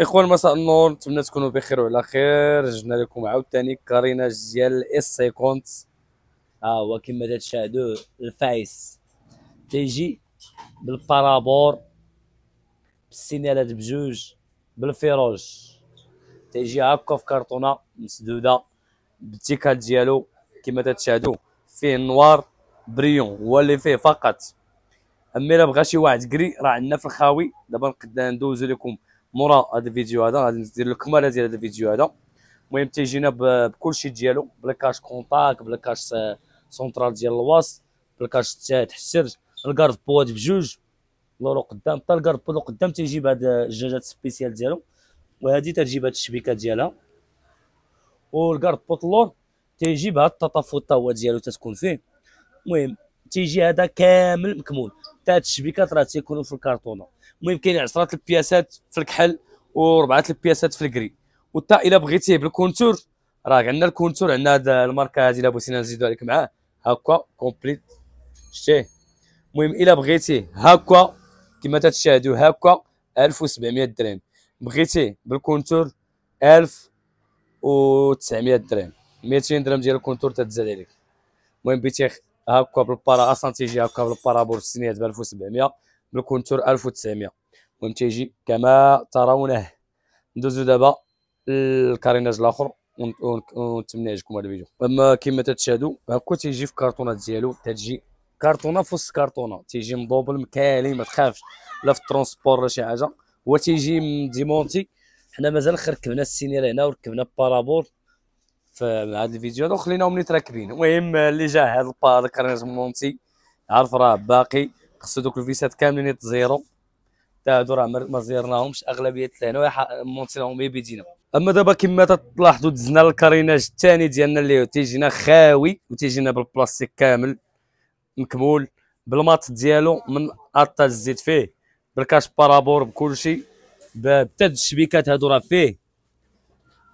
اخوان مساء النور نتمنى تكونوا بخير وعلى خير جبنا لكم عاوتاني كاريناج ديال الاس 50 ها آه هو كما تشاهدوا الفايس تيجي بالبارابور بالسينالات بجوج بالفيروج تيجي هكا في كرتونه مسدوده بالتيكات ديالو كما تشاهدوا فيه نوار بريون هو اللي فيه فقط اما الا بغى شي واحد كري راه عندنا في الخاوي دابا نقدر ندوزو لكم مورا هذا الفيديو هذا غادي ندير الكماله ديال هذا الفيديو هذا المهم تيجينا بكلشي ديالو بلا كاش كونتاك بلا كاش سونترال ديال الواس بلا كاش تحسر الكارد بوات بجوج لورو قدام حتى الكارد بواد قدام تيجيب هاد الجاجات سبيسيال ديالو وهذه تجيب هاد الشبيكه ديالها والكارد بوت اللور تيجيب هاد التطافو تا هو ديالو تتكون فيه المهم تيجي هذا كامل مكمول حتى هاد الشبيكات راه تيكونوا في الكرتونه المهم كاين 10 البياسات في الكحل وربعه البياسات في الكري وتا الا بغيتيه بالكونتور راه عندنا الكونتور عندنا هاد الماركه هادي الا بغيتينا نزيدو عليك معاه هكا كومبليت شتيه المهم الا بغيتيه هكا كما تتشاهدوا هكا 1700 درهم بغيتي بالكونتور 1900 درهم 200 درهم ديال الكونتور تتزاد عليك المهم بغيتي هكا بالبارا تيجي هكا بالبارا بور السنيات ب 1700 بالكونتور 1900 المهم تيجي كما ترونه ندوزو دابا الكاريناج الاخر ونتمنى يعجبكم هذا الفيديو اما كما تتشاهدوا هكا تيجي في كارطونات ديالو تتجي كرتونه في وسط كرتونه تيجي مضوبل مكالي ما تخافش لا في الترونسبور لا شي حاجه وتيجي ديمونتي حنا مازال ركبنا السينيال هنا وركبنا بارابور في هذا الفيديو هذا خليناهم تراكبين المهم اللي جا هذا البارك راه مونتي عارف راه باقي خصو دوك الفيسات كاملين يتزيرو حتى هادو راه ما زيرناهمش اغلبيه هنا مونتي غير إيه بيدينا اما دابا كما تلاحظوا دزنا الكاريناج الثاني ديالنا اللي تيجينا خاوي وتيجينا بالبلاستيك كامل مكمول بالماط ديالو من اطا الزيت فيه بالكاش بارابور بكلشي بتاد الشبيكات هادو راه فيه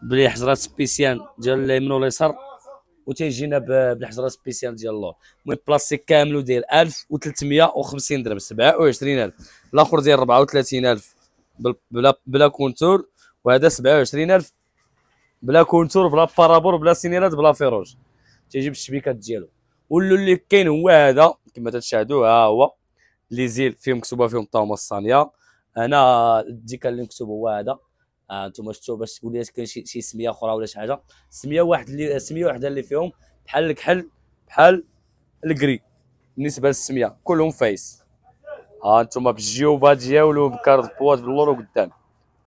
بلي حجرات سبيسيال ديال اليمين واليسار وتيجينا بالحجره سبيسيال ديال الله المهم بلاستيك كامل وداير 1350 درهم 27000 الاخر داير 34000 بلا بلا كونتور وهذا 27000 بلا كونتور بلا بارابور بلا سينيرات بلا فيروج تيجي بالشبيكات ديالو واللو اللي كاين هو هذا كما تتشاهدوا ها هو لي زيل فيهم مكتوبه فيهم طاومه الصانيه انا الديكال اللي مكتوب هو هذا انتم شفتوا باش تقول لي كاين شي سميه اخرى ولا شي حاجه سميه واحد اللي سميه واحده اللي فيهم بحال الكحل بحال الكري بالنسبه للسميه كلهم فايس ها انتم بالجيوبه ديالو بكارد بواط باللور وقدام